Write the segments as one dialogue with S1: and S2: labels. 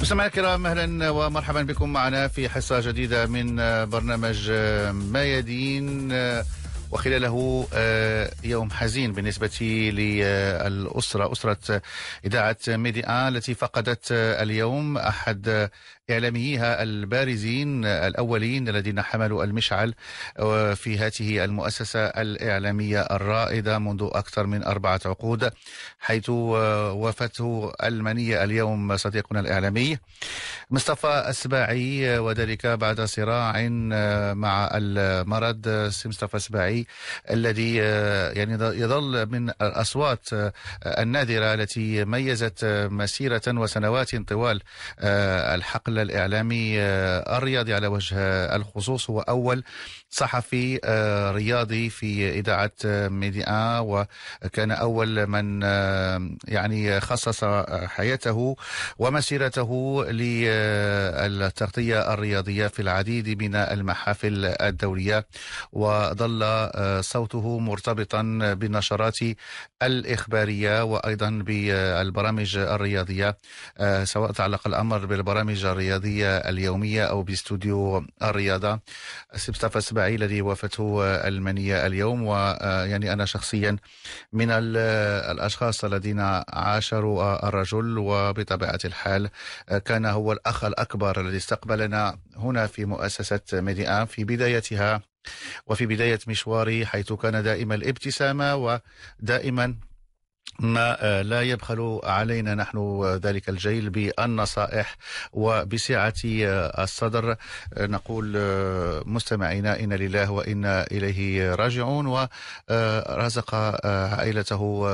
S1: مستمعينا الكرام اهلا ومرحبا بكم معنا في حصه جديده من آه، برنامج آه، ميادين آه، وخلاله يوم حزين بالنسبة للأسرة أسرة إذاعة ميدي آن التي فقدت اليوم أحد إعلاميها البارزين الأولين الذين حملوا المشعل آه، في هذه المؤسسة الإعلامية الرائدة منذ أكثر من أربعة عقود حيث آه، وافته المنية اليوم صديقنا الإعلامي مصطفى السباعي آه، وذلك بعد صراع مع المرض سي مصطفى السباعي الذي يعني يظل من الأصوات النادرة التي ميزت مسيرة وسنوات طوال الحقل الإعلامي آه، الرياضي على وجه آه، الخصوص هو أول صحفي آه، رياضي في إذاعة ميديا وكان أول من يعني خصص حياته ومسيرته للتغطية الرياضية في العديد من المحافل الدولية وظل صوته مرتبطا بالنشرات الإخبارية وأيضا بالبرامج الرياضية سواء تعلق الأمر بالبرامج الرياضية الرياضية اليومية أو باستوديو الرياضة مصطفى السبعي الذي وافته المنية اليوم ويعني آه، أنا شخصيا من آه، الأشخاص الذين عاشروا آه، الرجل وبطبيعة الحال كان هو الأخ الأكبر الذي استقبلنا هنا في مؤسسة ميديان في بدايتها وفي بداية مشواري حيث كان دائما الابتسامة ودائما ما آه، لا يبخل علينا نحن ذلك الجيل بالنصائح وبسعة آه، الصدر آه، نقول مستمعينا إن لله وإنا إليه راجعون ورزق عائلته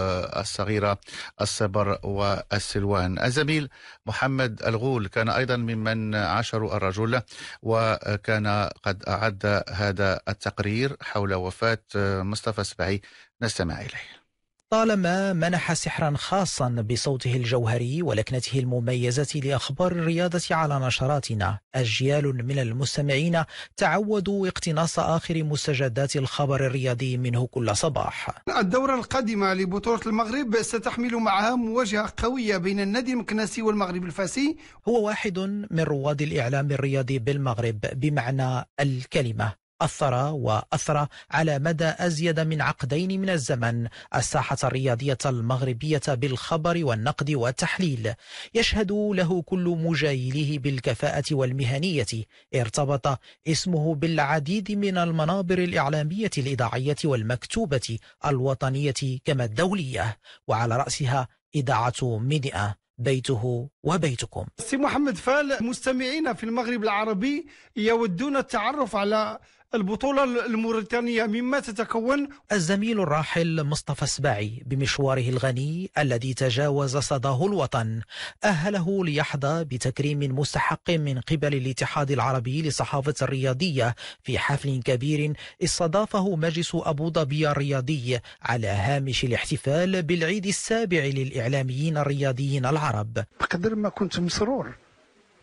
S1: الصغيرة الصبر والسلوان الزميل محمد الغول كان أيضا ممن عاشروا الرجل وكان قد أعد هذا التقرير حول وفاة مصطفى سبعي نستمع إليه
S2: طالما منح سحرا خاصا بصوته الجوهري ولكنته المميزة لأخبار الرياضة على نشراتنا أجيال من المستمعين تعودوا اقتناص آخر مستجدات الخبر الرياضي منه كل صباح
S1: الدورة القادمة لبطولة المغرب ستحمل معها مواجهة قوية بين النادي المكناسي والمغرب الفاسي هو واحد
S2: من رواد الإعلام الرياضي بالمغرب بمعنى الكلمة أثر وأثر على مدى أزيد من عقدين من الزمن الساحة الرياضية المغربية بالخبر والنقد والتحليل يشهد له كل مجايله بالكفاءة والمهنية ارتبط اسمه بالعديد من المنابر الإعلامية الإذاعية والمكتوبة الوطنية كما الدولية وعلى رأسها إذاعة ميديا بيته وبيتكم
S1: سي محمد فال مستمعينا في المغرب العربي يودون التعرف على البطولة الموريتانية مما تتكون الزميل
S2: الراحل مصطفى سباعي بمشواره الغني الذي تجاوز صداه الوطن أهله ليحظى بتكريم مستحق من قبل الاتحاد العربي لصحافة الرياضية في حفل كبير استضافه مجلس أبو ظبي الرياضي على هامش الاحتفال بالعيد السابع للإعلاميين الرياضيين العرب
S1: بقدر ما كنت مسرور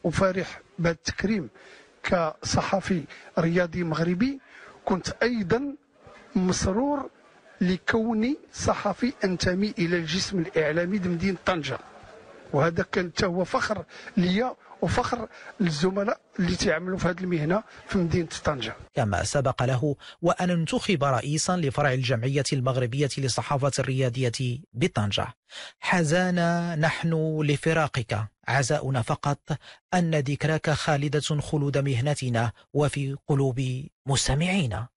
S1: وفرح بالتكريم كصحفي رياضي مغربي كنت أيضا مسرور لكوني صحفي أنتمي إلى الجسم الإعلامي لمدينة طنجة وهذا كان هو فخر ليا وفخر للزملاء اللي تيعملوا في هذه المهنه
S2: في مدينه طنجه كما سبق له وان انتخب رئيسا لفرع الجمعيه المغربيه للصحافه الرياديه بطنجه حزانا نحن لفراقك عزاؤنا فقط ان ذكراك خالده خلود مهنتنا وفي قلوب مستمعينا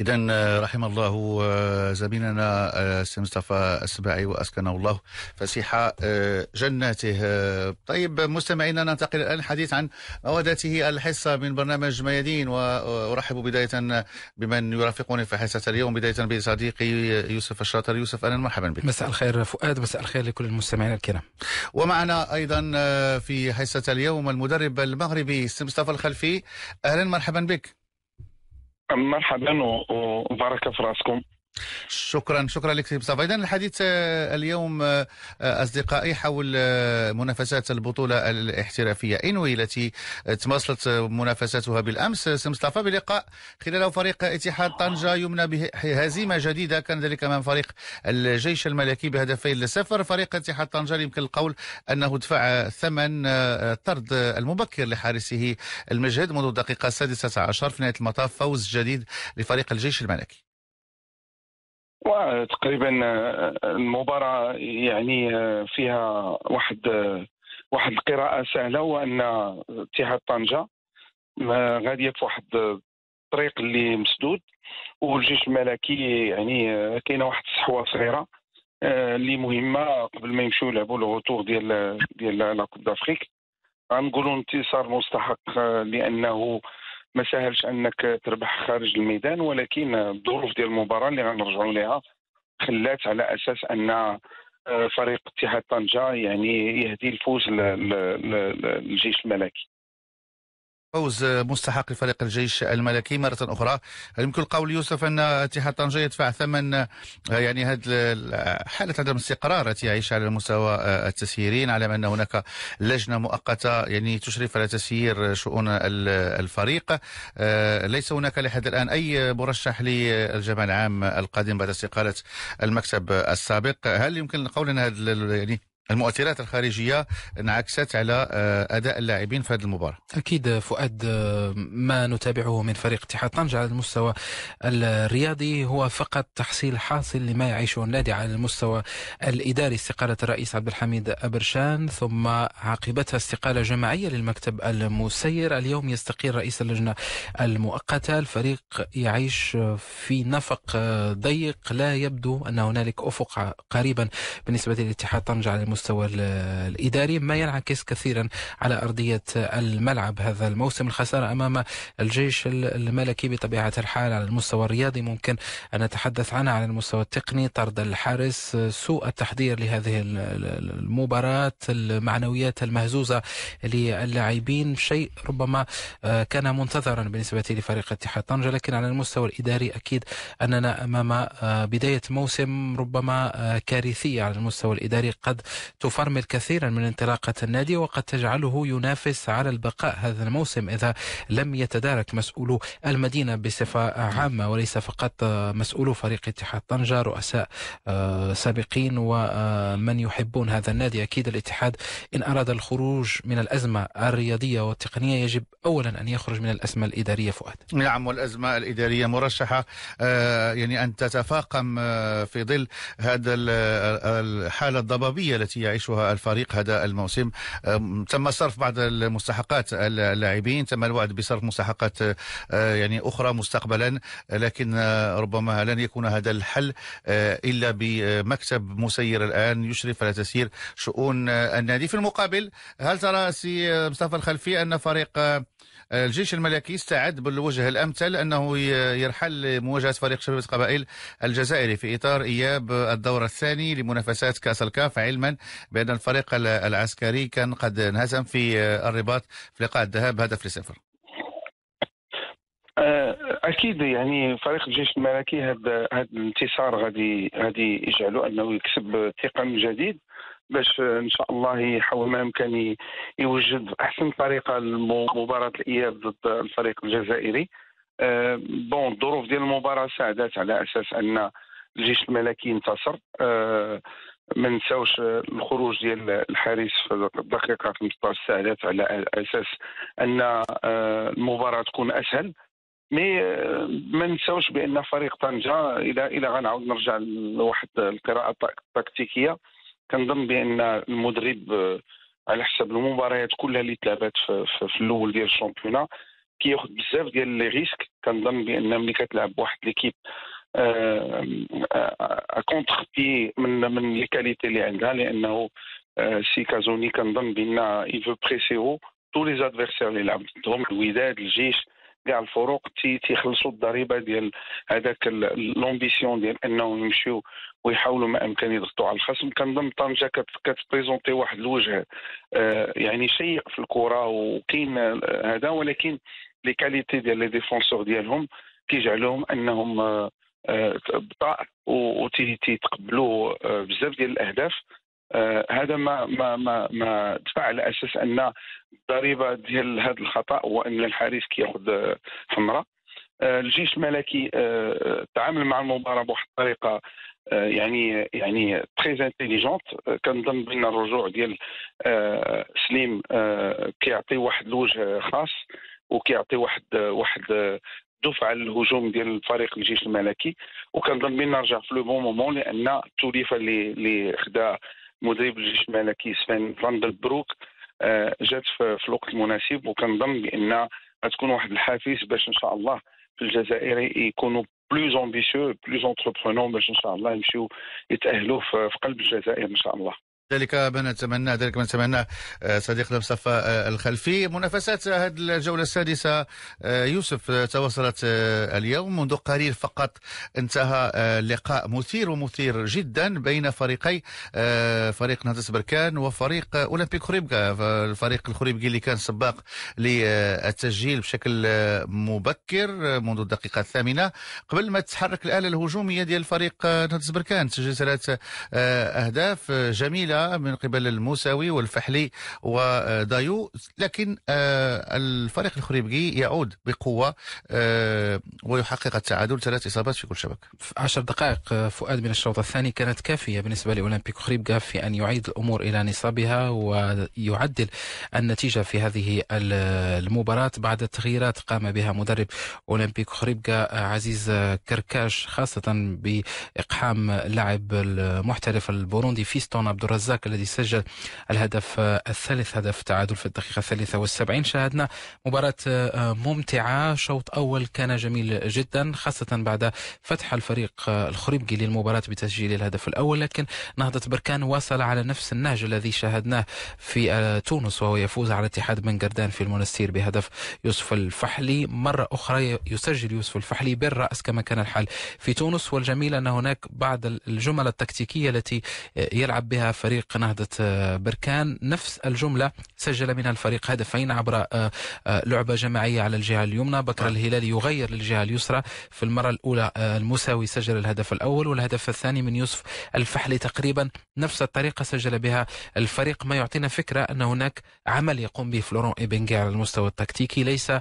S1: إذا آه، رحم الله آه، زميلنا السي آه، مصطفى السباعي وأسكنه الله فسيح جناته طيب مستمعينا ننتقل الآن الحديث عن عودته الحصة من برنامج ميادين وأرحب بداية بمن يرافقني في حصة اليوم بداية بصديقي يوسف الشاطر يوسف أهلا مرحبا بك
S3: مساء الخير فؤاد مساء الخير لكل المستمعين الكرام
S1: ومعنا أيضا في حصة اليوم المدرب المغربي السي مصطفى الخلفي أهلا مرحبا بك
S4: مرحبا وبركه في راسكم
S1: شكرا شكرا لك سي مصطفى اذا الحديث آه، اليوم آه، آه، اصدقائي حول منافسات البطوله الاحترافيه انوي التي تمصلت منافساتها بالامس سي مصطفى بلقاء خلاله فريق اتحاد طنجه يمنى بهزيمه جديده كان ذلك امام فريق الجيش الملكي بهدفين لصفر فريق اتحاد طنجه يمكن القول انه دفع ثمن الطرد المبكر لحارسه المجهد منذ الدقيقه السادسه عشر في نهايه المطاف فوز جديد لفريق الجيش الملكي
S4: وتقريبا آه، المباراة يعني آه، فيها واحد آه، واحد القراءة سهلة وأن اتحاد طنجة غادية في واحد الطريق اللي مسدود والجيش الملكي يعني كاينه واحد الصحوه صغيره اللي مهمه قبل ما يمشيو يلعبوا الغوتور ديال ديال لا كوب دافريك غنقولوا انتصار مستحق لانه ما سهلش انك تربح خارج الميدان ولكن الظروف ديال المباراه اللي غنرجعوا لها خلات على اساس ان آه، فريق اتحاد طنجه يعني يهدي الفوز للجيش الملكي
S1: فوز مستحق لفريق الجيش الملكي مرة أخرى هل يمكن القول يوسف أن اتحاد طنجة يدفع ثمن يعني هذه حالة عدم استقرار التي يعيش على المستوى التسييرين على أن هناك لجنة مؤقتة يعني تشرف على تسيير شؤون الفريق آه، ليس هناك لحد الآن أي مرشح للجمع العام القادم بعد استقالة المكتب السابق هل يمكن القول أن هذا يعني المؤثرات الخارجية انعكست على آه، أداء اللاعبين في هذه المباراة
S3: أكيد آه، فؤاد آه، ما نتابعه من فريق اتحاد طنجة على المستوى الرياضي هو فقط تحصيل حاصل لما يعيشه النادي على المستوى الإداري استقالة الرئيس عبد الحميد أبرشان ثم عاقبتها استقالة جماعية للمكتب المسير اليوم يستقيل رئيس اللجنة المؤقتة الفريق يعيش في نفق ضيق لا يبدو أن هنالك أفق قريبا بالنسبة لاتحاد طنجة على المستوى الإداري ما ينعكس كثيرا على أرضية الملعب هذا الموسم الخسارة أمام الجيش الملكي بطبيعة الحال على المستوى الرياضي ممكن أن نتحدث عنها على المستوى التقني طرد الحارس سوء التحضير لهذه المباراة المعنويات المهزوزة للاعبين شيء ربما آه، كان منتظرا بالنسبة لفريق اتحاد طنجة لكن على المستوى الإداري أكيد أننا أمام آه، بداية موسم ربما آه، كارثية على المستوى الإداري قد تفرمل كثيرا من انطلاقة النادي وقد تجعله ينافس على البقاء هذا الموسم إذا لم يتدارك مسؤولو المدينة بصفة عامة وليس فقط مسؤولو فريق اتحاد طنجة رؤساء آه، سابقين ومن آه، يحبون هذا النادي أكيد الاتحاد إن أراد الخروج من الأزمة الرياضية والتقنية يجب أولا أن يخرج من الأزمة الإدارية فؤاد
S1: نعم والأزمة الإدارية مرشحة آه، يعني أن تتفاقم في ظل هذا الحالة الضبابية التي التي يعيشها الفريق هذا الموسم تم صرف بعض المستحقات اللاعبين تم الوعد بصرف مستحقات أه، يعني أخرى مستقبلا لكن أه، ربما لن يكون هذا الحل أه، إلا بمكتب مسير الآن يشرف على تسيير شؤون النادي في المقابل هل ترى سي مصطفى الخلفي أن فريق الجيش الملكي استعد بالوجه الأمثل أنه يرحل لمواجهة فريق شباب قبائل الجزائري في إطار إياب الدور الثاني لمنافسات كأس الكاف علما بأن الفريق العسكري كان قد انهزم في آه، الرباط في لقاء الذهاب هدف لصفر
S4: آه، اكيد يعني فريق الجيش الملكي هذا الانتصار غادي غادي يجعله انه يكسب ثقه من جديد باش ان شاء الله يحاول ما امكن يوجد احسن طريقه لمباراه الاياب ضد الفريق الجزائري أه، بون الظروف ديال المباراه ساعدت على اساس ان الجيش الملكي انتصر أه، ما نساوش الخروج ديال الحارس في الدقيقه 15 ساعدت على اساس ان أه، المباراه تكون اسهل مي ما نساوش بان فريق طنجه الى الى غنعاود نرجع لواحد القراءه التكتيكيه كنظن بان المدرب آه، على حسب المباريات كلها اللي تلعبات في, الاول ديال الشامبيونا كياخذ بزاف ديال لي ريسك كنظن بان ملي كتلعب واحد ليكيب كونتخ آه، بي آه، من من لي كاليتي اللي عندها لانه سي كازوني كنظن بان يفو بريسيو تو لي زادفيرسير اللي لعب ضدهم الوداد الجيش كاع الفروق تيخلصوا الضريبه ديال هذاك لومبيسيون ديال انهم يمشيو ويحاولوا ما امكن يضغطوا على الخصم كنظن طنجه كتبريزونتي واحد الوجه آه، يعني شيق في الكره وكاين آه، هذا ولكن لي كاليتي ديال لي ديفونسور ديالهم كيجعلوهم انهم آه، بطاء وتيتقبلوا بزاف ديال الاهداف آه، هذا ما ما ما ما دفع على اساس ان الضريبه ديال هذا الخطا هو ان الحارس كياخذ حمراء آه، آه، الجيش الملكي تعامل مع المباراه بواحد الطريقه يعني يعني تري انتيليجونت كنظن بان الرجوع ديال سليم كيعطي واحد الوجه خاص وكيعطي واحد واحد دفعه للهجوم ديال الفريق الجيش الملكي وكنظن بان رجع في لو بون مومون لان التوليفه اللي اللي خدا مدرب الجيش الملكي سفين فاندربروك آه، جات في الوقت المناسب وكنظن بان غتكون واحد الحافز باش ان شاء الله في الجزائر يكونوا بلوز امبيسيو بلوز انتربرونون باش ان شاء الله يمشيو يتاهلوا في قلب الجزائر ان شاء الله
S1: ذلك ما نتمناه ذلك ما نتمناه صديقنا مصطفى آه، الخلفي منافسات هذه الجولة السادسة آه، يوسف آه، تواصلت اليوم منذ قليل فقط انتهى لقاء مثير ومثير جدا بين فريقي فريق نهضة بركان وفريق أولمبيك خريبكا الفريق الخريبكي اللي كان سباق للتسجيل بشكل مبكر منذ الدقيقة الثامنة قبل ما تتحرك الآلة الهجومية ديال فريق نهضة بركان سجل ثلاث أهداف جميلة من قبل الموساوي والفحلي ودايو لكن آه، الفريق الخريبكي يعود بقوة آه، ويحقق التعادل ثلاث إصابات في كل شبك
S3: عشر دقائق آه، فؤاد من الشوط الثاني كانت كافية بالنسبة لأولمبيك خريبكا في أن يعيد الأمور إلى نصابها ويعدل النتيجة في هذه المباراة بعد التغييرات قام بها مدرب أولمبيك خريبكا عزيز كركاش خاصة بإقحام لاعب المحترف البوروندي فيستون عبد الرزاق الرزاق الذي سجل الهدف آه، الثالث هدف تعادل في الدقيقة الثالثة والسبعين شاهدنا مباراة آه، ممتعة شوط أول كان جميل جدا خاصة بعد فتح الفريق آه، الخريبجي للمباراة بتسجيل الهدف الأول لكن نهضة بركان واصل على نفس النهج الذي شاهدناه في تونس وهو يفوز على اتحاد قردان في المنستير بهدف يوسف الفحلي مرة أخرى يسجل يوسف الفحلي بالرأس كما كان الحال في تونس والجميل أن هناك بعض الجمل التكتيكية التي يلعب بها فريق فريق نهضة آه، بركان نفس الجملة سجل منها الفريق هدفين عبر آه، آه، لعبة جماعية على الجهة اليمنى بكر نعم. الهلال يغير للجهة اليسرى في المرة الأولى المساوي سجل الهدف الأول والهدف الثاني من يوسف الفحلي تقريبا نفس الطريقة سجل بها الفريق ما يعطينا فكرة أن هناك عمل يقوم به فلورون إبنجي على المستوى التكتيكي ليس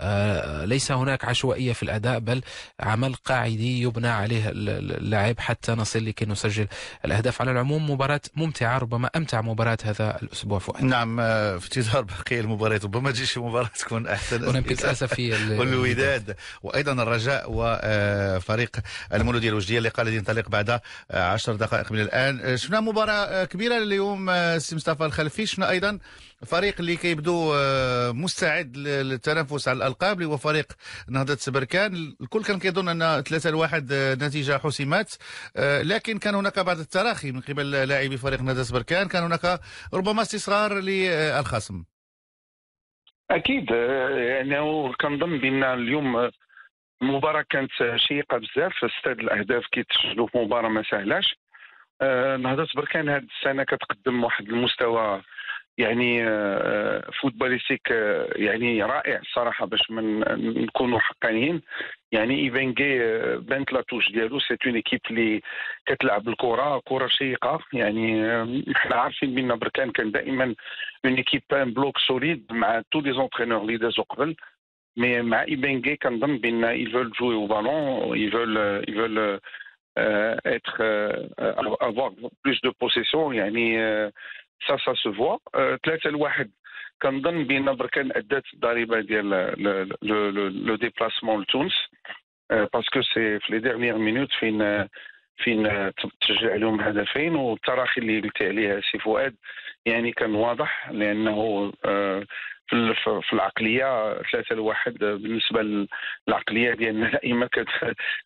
S3: آه، آه، ليس هناك عشوائية في الأداء بل عمل قاعدي يبنى عليه اللاعب حتى نصل لكي نسجل الأهداف على العموم مباراة ممتعة ربما أمتع مباراة هذا الأسبوع
S1: فؤاد نعم آه، في انتظار بقية المباريات ربما تجيش مباراة تكون أحسن أولمبيك اسفي والوداد وأيضا الرجاء وفريق المولودية الوجدية اللقاء الذي ينطلق بعد 10 دقائق من الآن شفنا مباراة كبيرة اليوم سي مصطفى الخلفي شفنا أيضا فريق اللي كيبدو آه، مستعد للتنافس على الالقاب اللي هو فريق نهضه سبركان الكل كان كيظن ان 3 1 آه، نتيجه حسمت آه، لكن كان هناك بعض التراخي من قبل لاعبي فريق نهضه سبركان كان هناك ربما استصغار للخصم
S4: اكيد يعني كنظن بان اليوم المباراه كانت شيقه بزاف استاد الاهداف كيتسجلوا في مباراه ما سهلاش نهضه بركان هذه السنه كتقدم واحد المستوى يعني آه، فوتبوليستيك آه، يعني رائع صراحه باش من نكونوا حقانيين يعني آه، بنت بانت توش ديالو سي اون ايكيب اللي كتلعب الكره كره شيقه يعني حنا عارفين بان بركان كان دائما اون ايكيب ان بلوك سوليد مع تو لي زونترينور اللي دازوا قبل مي مع ايبنغي كنظن بان يفول جوي او بالون يفول يفول اتر افوار بلوس دو بوسيسيون يعني سا سا سو فوا ثلاثه لواحد كنظن بان بركان ادات الضريبه ديال لو ديبلاسمون لتونس باسكو سي في لي ديرنيير مينوت فين فين ترجع لهم هدفين والتراخي اللي قلت عليها سي فؤاد يعني كان واضح لانه في العقليه ثلاثه لواحد بالنسبه للعقليه ديالنا دائما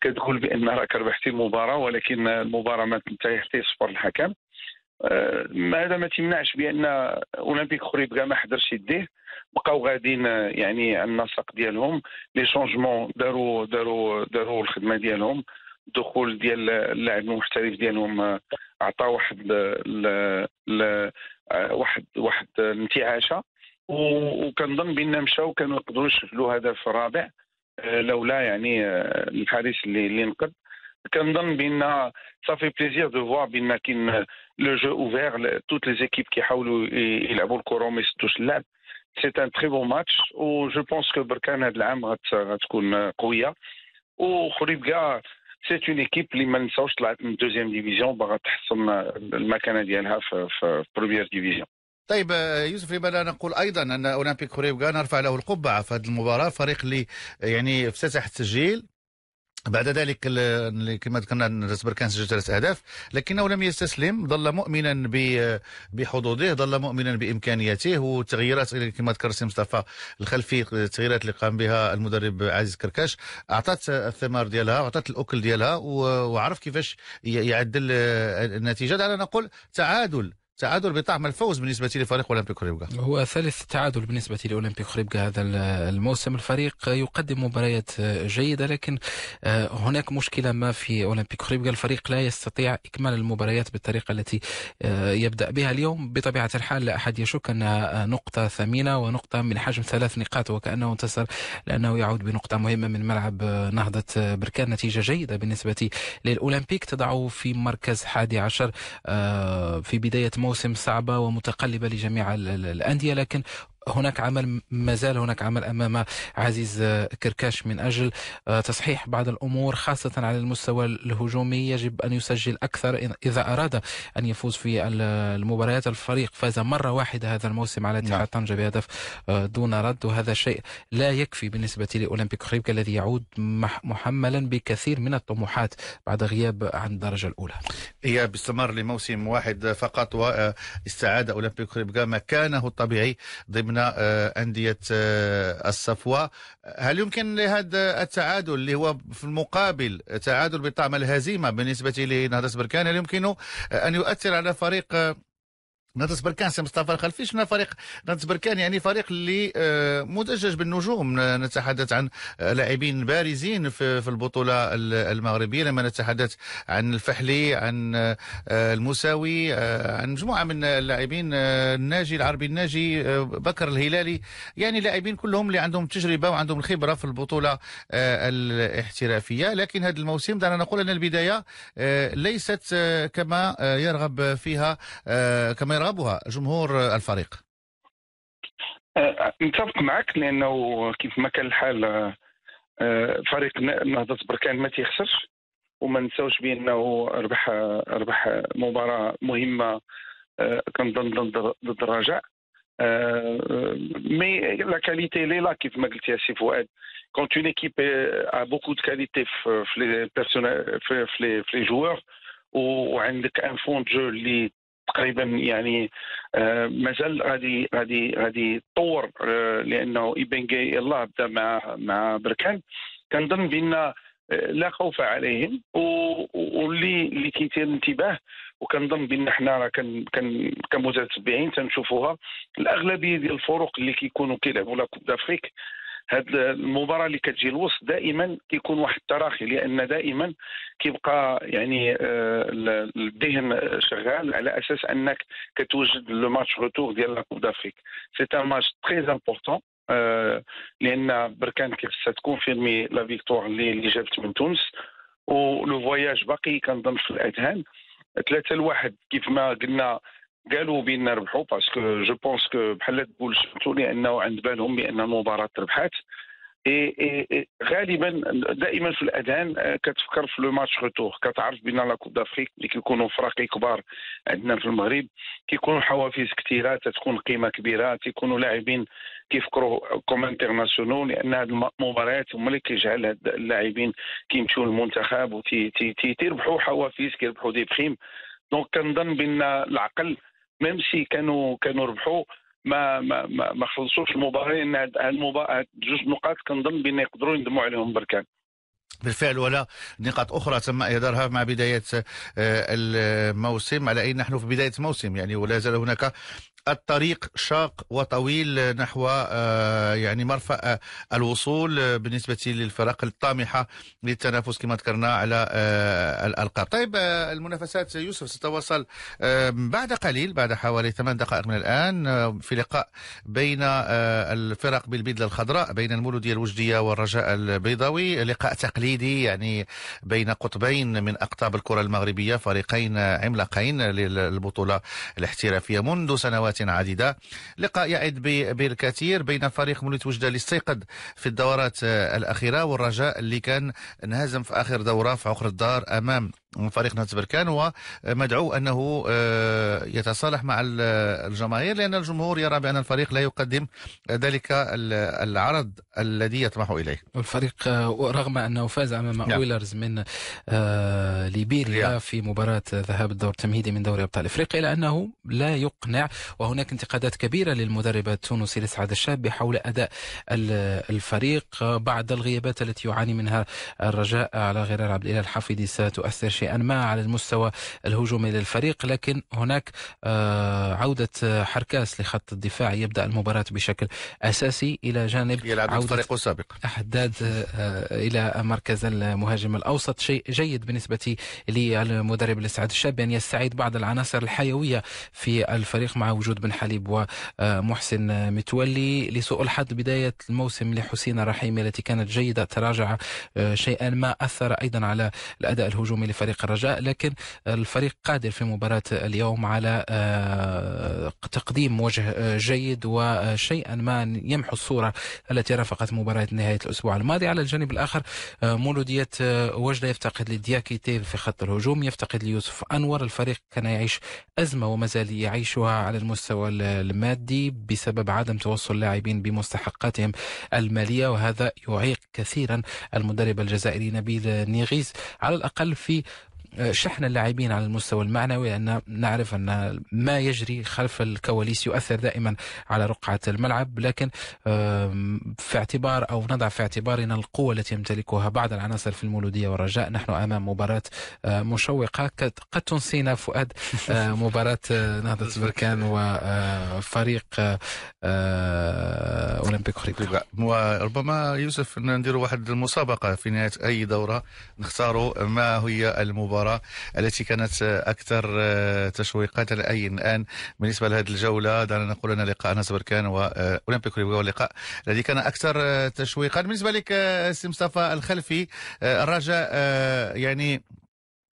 S4: كتقول بان راك ربحتي المباراه ولكن المباراه ما تنتهي حتى يصبر الحكم آه، هذا ما تمنعش بان اولمبيك خريبكا ما حضرش يديه بقاو غاديين آه، يعني النسق ديالهم لي شونجمون داروا داروا داروا الخدمه ديالهم الدخول ديال اللاعب المحترف ديالهم آه، عطى واحد ل... ل... واحد واحد الانتعاشه وكنظن بان مشاو كانوا يقدروا يسجلوا هدف رابع لولا يعني الحارس اللي اللي نقد كنظن بان صافي بليزير دو فوا بان كاين لو جو اوفير توت لي زيكيب كيحاولوا يلعبوا الكره وما يسدوش اللعب سي ان تري بون ماتش و جو بونس كو بركان هذا العام غتكون قويه وخريبكا سي اون ايكيب اللي ما نساوش طلعت من دوزيام ديفيزيون باغا تحسن المكانه ديالها في, بروميير ديفيزيون
S1: طيب آه، يوسف لماذا نقول ايضا ان اولمبيك خريبكا نرفع له القبعه في هذه المباراه فريق اللي يعني افتتح التسجيل بعد ذلك كما ذكرنا ان بركان سجل ثلاث اهداف لكنه لم يستسلم ظل مؤمنا بحظوظه ظل مؤمنا بامكانياته والتغييرات كما ذكر سي مصطفى الخلفي التغييرات اللي قام بها المدرب عزيز كركاش اعطت الثمار ديالها واعطت الاكل ديالها وعرف كيفاش يعدل النتيجه دعنا نقول تعادل تعادل بطعم الفوز بالنسبة لفريق أولمبيك خريبكا
S3: هو ثالث تعادل بالنسبة لأولمبيك خريبكا هذا الموسم الفريق يقدم مباريات جيدة لكن آه، هناك مشكلة ما في أولمبيك خريبكا الفريق لا يستطيع إكمال المباريات بالطريقة التي آه، يبدأ بها اليوم بطبيعة الحال لا أحد يشك أنها آه، نقطة ثمينة ونقطة من حجم ثلاث نقاط وكأنه انتصر لأنه يعود بنقطة مهمة من ملعب نهضة بركان نتيجة جيدة بالنسبة للأولمبيك تضعه في مركز 11 في بداية موسم موسم صعبة ومتقلبة لجميع الأندية لكن هناك عمل ما زال هناك عمل امام عزيز آه، كركاش من اجل آه، تصحيح بعض الامور خاصه على المستوى الهجومي يجب ان يسجل اكثر اذا اراد ان يفوز في المباريات الفريق فاز مره واحده هذا الموسم على نعم. اتحاد طنجه بهدف آه، دون رد وهذا شيء لا يكفي بالنسبه لاولمبيك خريبكا الذي يعود محملا بكثير من الطموحات بعد غياب عن الدرجه
S1: الاولى. هي باستمرار لموسم واحد فقط واستعاد اولمبيك خريبكا مكانه الطبيعي ضمن آه، انديه آه، الصفوه هل يمكن لهذا التعادل اللي هو في المقابل تعادل بطعم الهزيمه بالنسبه لنهضه بركان هل يمكن آه، ان يؤثر على فريق نادس بركان سي مصطفى الخلفي شفنا فريق نادس بركان يعني فريق اللي آه، مدجج بالنجوم نتحدث عن آه، لاعبين بارزين في البطوله المغربيه لما نتحدث عن الفحلي عن آه، المساوي عن مجموعه من اللاعبين الناجي العربي الناجي بكر الهلالي يعني لاعبين كلهم اللي عندهم تجربه وعندهم الخبره في البطوله الاحترافيه لكن هذا الموسم دعنا نقول ان البدايه ليست كما يرغب فيها كما اضطرابها جمهور الفريق؟
S4: نتفق آه، آه، معك لانه كيف ما كان الحال آه، فريق نهضه بركان ما تيخسرش وما نساوش بانه ربح ربح مباراه مهمه كنظن ضد الرجاء مي لا كاليتي لي لا كيف ما قلتي سي فؤاد كونت اون ايكيب ا بوكو دو كاليتي في لي بيرسونال في لي جوار جوور وعندك ان فون دو جو اللي تقريبا يعني آه، مازال غادي غادي غادي يتطور آه، لانه ابن جاي الله بدا مع مع بركان كنظن بان آه، لا خوف عليهم واللي اللي كيثير الانتباه وكنظن بان حنا راه كمتتبعين تنشوفوها الاغلبيه ديال الفرق اللي كيكونوا كيلعبوا لا كوب دافريك هاد المباراه اللي كتجي الوسط دائما كيكون واحد التراخي لان دائما كيبقى يعني آه، الذهن شغال على اساس انك كتوجد لو ماتش روتور ديال لاكوب دافريك سي ان ماتش تري امبورتون لان بركان كيخصها تكون فيرمي لا فيكتوار اللي جابت من تونس ولو فواياج باقي كنظن في الاذهان ثلاثة لواحد كيف ما قلنا قالوا بان ربحوا باسكو جو بونس كو بحال تقول شفتوا لانه عند بالهم بان المباراه ربحات اي غالبا دائما في الاذهان آه، كتفكر في لو ماتش روتور كتعرف بان لا كوب دافريك اللي كيكونوا فرق كبار عندنا في المغرب كيكونوا حوافز كثيره تتكون قيمه كبيره تيكونوا لاعبين كيفكروا كوم انترناسيونال لان هذه المباريات هما اللي كيجعل هاد اللاعبين كيمشيو للمنتخب وتيربحوا حوافز كيربحوا دي بخيم دونك كنظن بان العقل ميم سي كانوا كانوا ربحوا ما ما ما, ما خلصوش المباراه لان هاد المباراه جوج نقاط كنظن بان يقدروا يندموا عليهم بركان
S1: بالفعل ولا نقاط اخرى تم اهدارها مع بدايه آه، الموسم على اي نحن في بدايه الموسم يعني ولا زال هناك الطريق شاق وطويل نحو آه، يعني مرفأ آه، الوصول بالنسبة للفرق الطامحة للتنافس كما ذكرنا على الألقاب طيب المنافسات يوسف ستتواصل بعد قليل بعد حوالي ثمان دقائق من الآن في لقاء بين الفرق بالبدلة الخضراء بين المولودية الوجدية والرجاء البيضاوي لقاء تقليدي تقليدي يعني بين قطبين من أقطاب الكرة المغربية فريقين عملاقين للبطولة الاحترافية منذ سنوات عديدة لقاء يعد بالكثير بين فريق موليت وجدة اللي استيقظ في الدورات الأخيرة والرجاء اللي كان انهزم في آخر دورة في عقر الدار أمام من فريق نهضة بركان ومدعو أنه آه، يتصالح مع الجماهير لأن الجمهور يرى بأن الفريق لا يقدم ذلك العرض الذي يطمح إليه
S3: الفريق آه، رغم أنه فاز أمام نعم. أويلرز من آه، ليبيريا نعم. في مباراة ذهاب الدور التمهيدي من دوري أبطال إفريقيا إلا أنه لا يقنع وهناك انتقادات كبيرة للمدرب التونسي لسعد الشاب حول أداء الفريق بعد الغيابات التي يعاني منها الرجاء على غرار عبد الإله الحفيدي ستؤثر شيئا ما على المستوى الهجومي للفريق لكن هناك آه، عودة آه، حركاس لخط الدفاع يبدأ المباراة بشكل أساسي إلى جانب يلعب عودة فريقه السابق حداد آه، إلى مركز المهاجم الأوسط شيء جيد بالنسبة للمدرب الاستعداد الشاب أن يستعيد بعض العناصر الحيوية في الفريق مع وجود بن حليب ومحسن متولي لسوء الحظ بداية الموسم لحسين الرحيمي التي كانت جيدة تراجع شيئا ما أثر أيضا على الأداء الهجومي لفريق فريق الرجاء لكن الفريق قادر في مباراة اليوم على آه، تقديم وجه آه، جيد وشيئا ما يمحو الصورة التي رافقت مباراة نهاية الأسبوع الماضي على الجانب الآخر آه، مولودية وجدة يفتقد لدياكيتي في خط الهجوم يفتقد ليوسف أنور الفريق كان يعيش أزمة وما زال يعيشها على المستوى المادي بسبب عدم توصل اللاعبين بمستحقاتهم المالية وهذا يعيق كثيرا المدرب الجزائري نبيل نيغيز على الأقل في شحن اللاعبين على المستوى المعنوي لأن نعرف أن ما يجري خلف الكواليس يؤثر دائما على رقعة الملعب لكن في اعتبار أو نضع في اعتبارنا القوة التي يمتلكها بعض العناصر في المولودية والرجاء نحن أمام مباراة آه، مشوقة قد تنسينا فؤاد آه، مباراة آه، نهضة البركان وفريق
S1: أولمبيك خريطه وربما يوسف نديروا واحد المسابقة في نهاية أي دورة نختاروا ما هي المباراة المباراة التي كانت أكثر تشويقا أي الآن بالنسبة لهذه الجولة دعنا نقول أن لقاء ناس بركان وأولمبيك هو اللقاء الذي كان أكثر تشويقا بالنسبة لك سي مصطفى الخلفي الرجاء يعني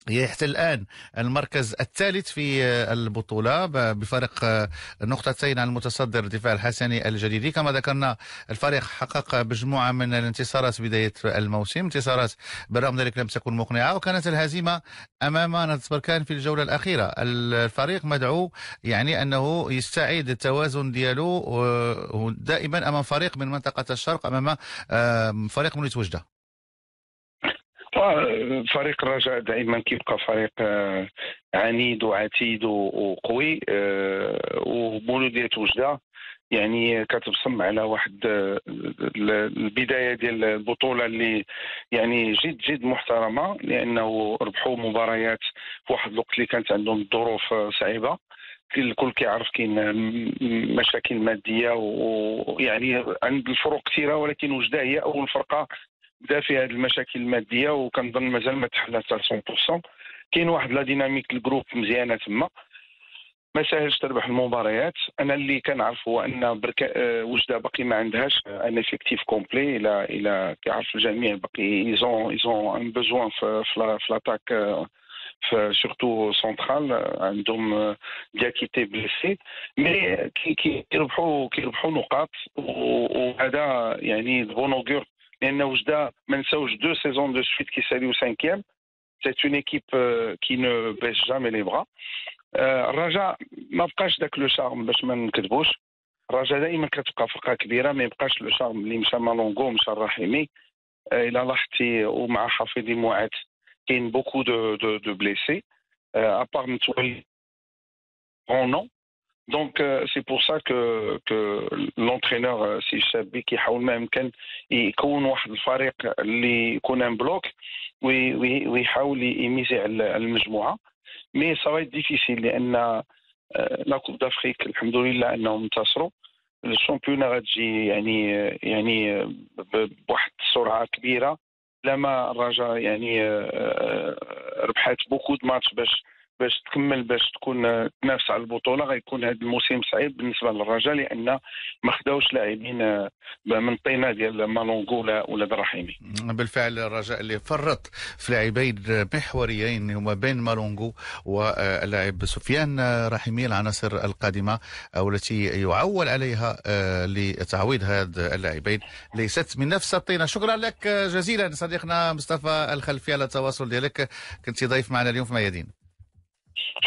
S1: هي يحتل الآن المركز الثالث في آه، البطولة بفارق آه، نقطتين عن المتصدر الدفاع الحسني الجديدي كما ذكرنا الفريق حقق مجموعة من الانتصارات بداية الموسم انتصارات بالرغم ذلك لم تكن مقنعة وكانت الهزيمة أمام نادس بركان في الجولة الأخيرة الفريق مدعو يعني أنه يستعيد التوازن ديالو دائما أمام فريق من منطقة الشرق أمام فريق من وجده
S4: فريق الرجاء دائما كيبقى فريق آه، عنيد وعتيد وقوي آه، وبولوديه وجده يعني كتبصم على واحد آه، البدايه ديال البطوله اللي يعني جد جد محترمه لانه ربحوا مباريات في واحد الوقت اللي كانت عندهم ظروف صعيبه الكل كيعرف كاين مشاكل ماديه ويعني عند الفروق كثيره ولكن وجده هي اول فرقه دافي هذه المشاكل الماديه وكنظن مازال ما تحلات 100% كاين واحد لا ديناميك الجروب مزيانه تما ما ساهلش تربح المباريات انا اللي كنعرف هو ان بركة آه، وجده باقي ما عندهاش ان افيكتيف كومبلي الى الى كيعرف الجميع باقي ايزون ايزون ان بوزوان في في لاتاك سورتو سنترال عندهم دياكيتي بليسي مي كيربحوا كيربحوا نقاط وهذا يعني بون اوغور y a deux saisons de suite qui s'allie au cinquième. C'est une équipe qui ne baisse jamais les bras. Euh, Raja, ma vkash d'ak le charme, tu as kedbouch. Raja d'aïm katbka fka kbira, mais vkash le charme, li msha malongo, msha rahimi. Il a l'achti ou ma hafidi Il qui a beaucoup de, blessés. à part m'touri, grand nom, دونك سي بور سا كو كو لونترينور سي شابي كيحاول ما يمكن يكون واحد الفريق اللي يكون ان بلوك ويحاول يميزي على المجموعه مي سافا ديفيسيل لان لا كوب دافريك الحمد لله انهم انتصروا الشامبيونا غتجي يعني يعني بواحد السرعه كبيره لما الرجاء يعني ربحات بوكو د ماتش باش باش تكمل باش تكون تنافس على البطوله غيكون هذا الموسم صعيب بالنسبه للرجاء لان ما خداوش لاعبين من الطينه ديال مالونغو ولا دراحيمي
S1: بالفعل الرجاء اللي فرط في لاعبين محوريين هما بين مالونغو واللاعب سفيان رحيمي العناصر القادمه او التي يعول عليها آه، لتعويض هذا اللاعبين ليست من نفس الطينه شكرا لك جزيلا صديقنا مصطفى الخلفي على التواصل ديالك كنت ضيف معنا اليوم في ميادين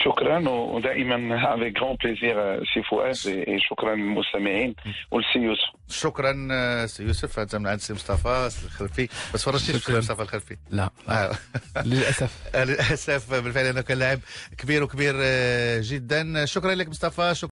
S4: شكرا ودائما هذا غران آه، بليزير سي فؤاد وشكرا إيه، للمستمعين ولسي يوسف
S1: شكرا آه، سي يوسف هذا من عند سي مصطفى الخلفي ما تفرجتش سي مصطفى الخلفي لا,
S4: لا. آه.
S1: للاسف للاسف بالفعل انه كان لاعب كبير وكبير جدا شكرا لك مصطفى شكرا